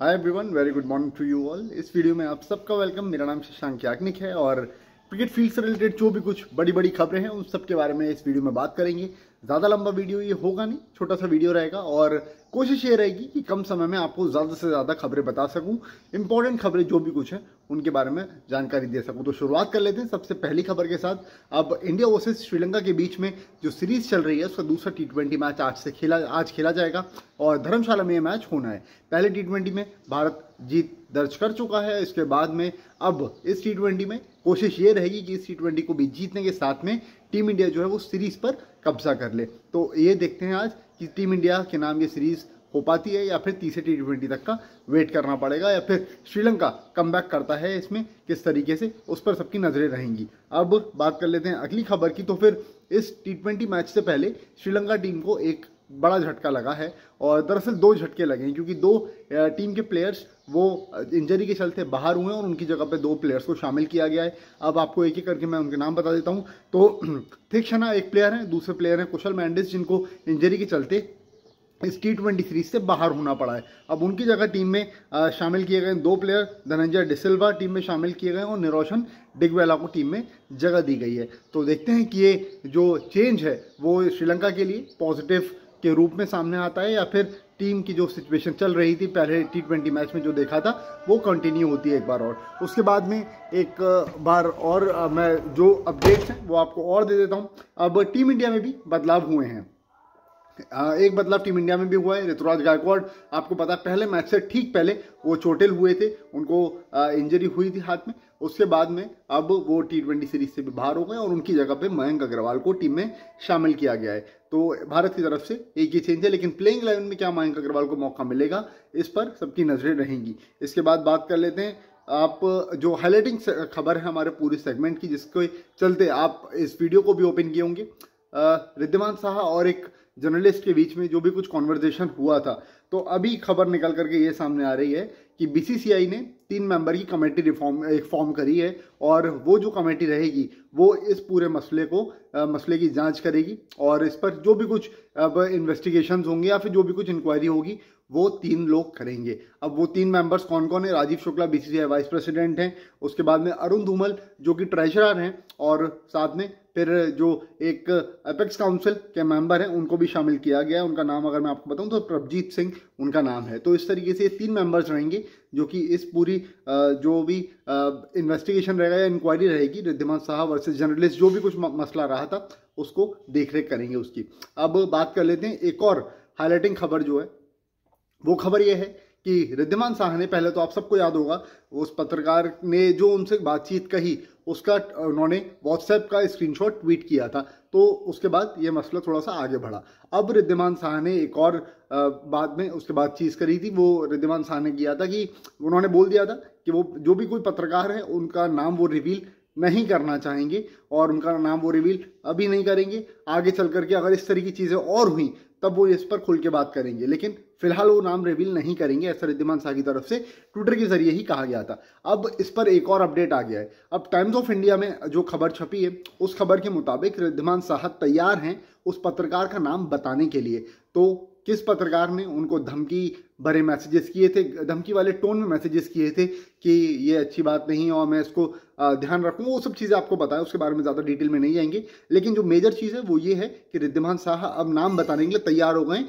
hi everyone very good morning to you all इस वीडियो में आप सबका वेलकम मेरा नाम शशांक याग्निक है और क्रिकेट फील्ड से रिलेटेड जो भी कुछ बड़ी बड़ी खबरें हैं उन सब के बारे में इस वीडियो में बात करेंगे ज़्यादा लंबा वीडियो ये होगा नहीं छोटा सा वीडियो रहेगा और कोशिश ये रहेगी कि कम समय में आपको ज़्यादा से ज़्यादा खबरें बता सकूँ इंपॉर्टेंट खबरें जो भी कुछ है उनके बारे में जानकारी दे सकूँ तो शुरुआत कर लेते हैं सबसे पहली खबर के साथ अब इंडिया वर्सेज श्रीलंका के बीच में जो सीरीज़ चल रही है उसका दूसरा टी मैच आज से खेला आज खेला जाएगा और धर्मशाला में ये मैच होना है पहले टी में भारत जीत दर्ज कर चुका है इसके बाद में अब इस टी में कोशिश ये रहेगी कि इस टी को भी जीतने के साथ में टीम इंडिया जो है वो सीरीज़ पर कब्जा कर ले तो ये देखते हैं आज कि टीम इंडिया के नाम ये सीरीज़ हो पाती है या फिर तीसरे टी ट्वेंटी तक का वेट करना पड़ेगा या फिर श्रीलंका कम बैक करता है इसमें किस तरीके से उस पर सबकी नज़रें रहेंगी अब बात कर लेते हैं अगली खबर की तो फिर इस टी ट्वेंटी मैच से पहले श्रीलंका टीम को एक बड़ा झटका लगा है और दरअसल दो झटके लगे हैं क्योंकि दो टीम के प्लेयर्स वो इंजरी के चलते बाहर हुए हैं और उनकी जगह पे दो प्लेयर्स को शामिल किया गया है अब आपको एक एक करके मैं उनके नाम बता देता हूँ तो शना एक प्लेयर हैं दूसरे प्लेयर हैं कुशल मैंडिस जिनको इंजरी के चलते इस टी ट्वेंटी सीरीज से बाहर होना पड़ा है अब उनकी जगह टीम में शामिल किए गए दो प्लेयर धनंजय डिसिल्वा टीम में शामिल किए गए और निरोशन डिगवेला को टीम में जगह दी गई है तो देखते हैं कि ये जो चेंज है वो श्रीलंका के लिए पॉजिटिव के रूप में सामने आता है या फिर टीम की जो सिचुएशन चल रही थी पहले टी ट्वेंटी मैच में जो देखा था वो कंटिन्यू होती है एक बार और उसके बाद में एक बार और मैं जो अपडेट्स हैं वो आपको और दे देता हूँ अब टीम इंडिया में भी बदलाव हुए हैं एक बदलाव टीम इंडिया में भी हुआ है ऋतुराज गायकवाड़ आपको पता है पहले मैच से ठीक पहले वो चोटिल हुए थे उनको इंजरी हुई थी हाथ में उसके बाद में अब वो टी ट्वेंटी सीरीज से भी बाहर हो गए और उनकी जगह पे मयंक अग्रवाल को टीम में शामिल किया गया है तो भारत की तरफ से एक ही चेंज है लेकिन प्लेइंग इलेवन में क्या मयंक अग्रवाल को मौका मिलेगा इस पर सबकी नज़रें रहेंगी इसके बाद बात कर लेते हैं आप जो हाईलाइटिंग खबर है हमारे पूरे सेगमेंट की जिसके चलते आप इस वीडियो को भी ओपन किए होंगे रिद्धिमान साहा और एक जर्नलिस्ट के बीच में जो भी कुछ कॉन्वर्जेशन हुआ था तो अभी खबर निकल करके ये सामने आ रही है कि बीसीसीआई ने तीन मेंबर की कमेटी रिफॉर्म एक फॉर्म करी है और वो जो कमेटी रहेगी वो इस पूरे मसले को आ, मसले की जांच करेगी और इस पर जो भी कुछ अब इन्वेस्टिगेशन होंगे या फिर जो भी कुछ इंक्वायरी होगी वो तीन लोग करेंगे अब वो तीन मेंबर्स कौन कौन है Rajiv Shukla BCCI vice president हैं उसके बाद में अरुण धूमल जो कि ट्रेजरर हैं और साथ में फिर जो एक अपेक्स काउंसिल के मेंबर हैं उनको भी शामिल किया गया है उनका नाम अगर मैं आपको बताऊं तो प्रभजीत सिंह उनका नाम है तो इस तरीके से ये तीन मेंबर्स रहेंगे जो कि इस पूरी जो भी इन्वेस्टिगेशन रहेगा या इंक्वायरी रहेगी रिद्धिमान शाह वर्सेज जर्नलिस्ट जो भी कुछ मसला रहा था उसको देख करेंगे उसकी अब बात कर लेते हैं एक और हाईलाइटिंग खबर जो है वो खबर ये है कि रिद्धिमान साह ने पहले तो आप सबको याद होगा उस पत्रकार ने जो उनसे बातचीत कही उसका उन्होंने व्हाट्सएप का स्क्रीनशॉट ट्वीट किया था तो उसके बाद ये मसला थोड़ा सा आगे बढ़ा अब रिद्धिमान शाह ने एक और बाद में उसके बाद चीज़ करी थी वो रिद्धिमान शाह ने किया था कि उन्होंने बोल दिया था कि वो जो भी कोई पत्रकार है उनका नाम वो रिवील नहीं करना चाहेंगे और उनका नाम वो रिवील अभी नहीं करेंगे आगे चल करके अगर इस तरह की चीज़ें और हुई तब वो इस पर खुल के बात करेंगे लेकिन फिलहाल वो नाम रिवील नहीं करेंगे ऐसा रिद्धिमान शाह की तरफ से ट्विटर के जरिए ही कहा गया था अब इस पर एक और अपडेट आ गया है अब टाइम्स ऑफ इंडिया में जो खबर छपी है उस खबर के मुताबिक रिद्धिमान शाह तैयार हैं उस पत्रकार का नाम बताने के लिए तो किस पत्रकार ने उनको धमकी भरे मैसेजेस किए थे धमकी वाले टोन में मैसेजेस किए थे कि ये अच्छी बात नहीं और मैं इसको ध्यान रखूँ वो सब चीज़ें आपको बताएं उसके बारे में ज़्यादा डिटेल में नहीं जाएंगे लेकिन जो मेजर चीज़ है वो ये है कि रिद्धिमान शाह अब नाम बताने के लिए तैयार हो गए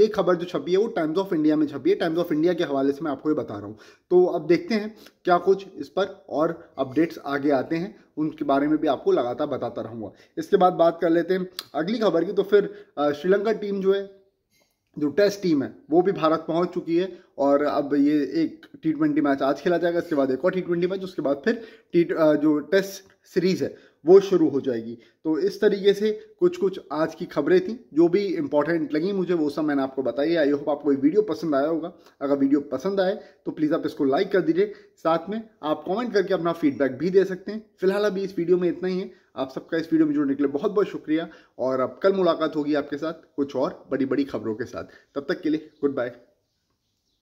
ये खबर जो छपी है वो टाइम्स ऑफ इंडिया में छपी है टाइम्स ऑफ इंडिया के हवाले से मैं आपको ये बता रहा हूँ तो अब देखते हैं क्या कुछ इस पर और अपडेट्स आगे आते हैं उनके बारे में भी आपको लगातार बताता रहूँगा इसके बाद बात कर लेते हैं अगली खबर की तो फिर श्रीलंका टीम जो है जो टेस्ट टीम है वो भी भारत पहुंच चुकी है और अब ये एक टी ट्वेंटी मैच आज खेला जाएगा इसके बाद एक और टी ट्वेंटी मैच उसके बाद फिर टी जो टेस्ट सीरीज है वो शुरू हो जाएगी तो इस तरीके से कुछ कुछ आज की खबरें थी जो भी इंपॉर्टेंट लगी मुझे वो सब मैंने आपको बताई आई होप आपको ये वीडियो पसंद आया होगा अगर वीडियो पसंद आए तो प्लीज़ आप इसको लाइक कर दीजिए साथ में आप कमेंट करके अपना फीडबैक भी दे सकते हैं फिलहाल अभी इस वीडियो में इतना ही है आप सबका इस वीडियो में जुड़ने के लिए बहुत बहुत शुक्रिया और अब कल मुलाकात होगी आपके साथ कुछ और बड़ी बड़ी खबरों के साथ तब तक के लिए गुड बाय